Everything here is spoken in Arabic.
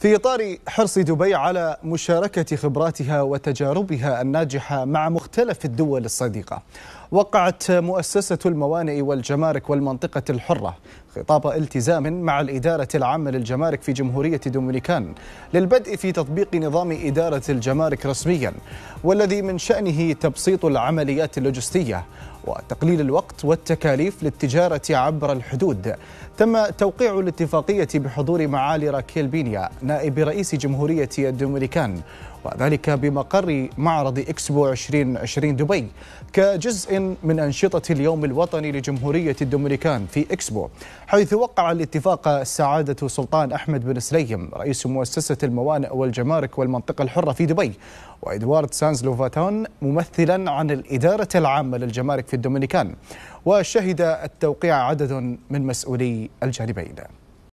في إطار حرص دبي على مشاركة خبراتها وتجاربها الناجحة مع مختلف الدول الصديقة وقعت مؤسسة الموانئ والجمارك والمنطقة الحرة خطاب التزام مع الإدارة العامة للجمارك في جمهورية دومينيكان للبدء في تطبيق نظام إدارة الجمارك رسميا والذي من شأنه تبسيط العمليات اللوجستية وتقليل الوقت والتكاليف للتجارة عبر الحدود تم توقيع الاتفاقية بحضور معالي راكيل بينيا نائب رئيس جمهورية الدومينيكان وذلك بمقر معرض إكسبو 2020 دبي كجزء من أنشطة اليوم الوطني لجمهورية الدومينيكان في إكسبو حيث وقع الاتفاق سعادة سلطان أحمد بن سليم رئيس مؤسسة الموانئ والجمارك والمنطقة الحرة في دبي وإدوارد سانز لوفاتون ممثلا عن الإدارة العامة للجمارك في في الدومينيكان وشهد التوقيع عدد من مسؤولي الجانبين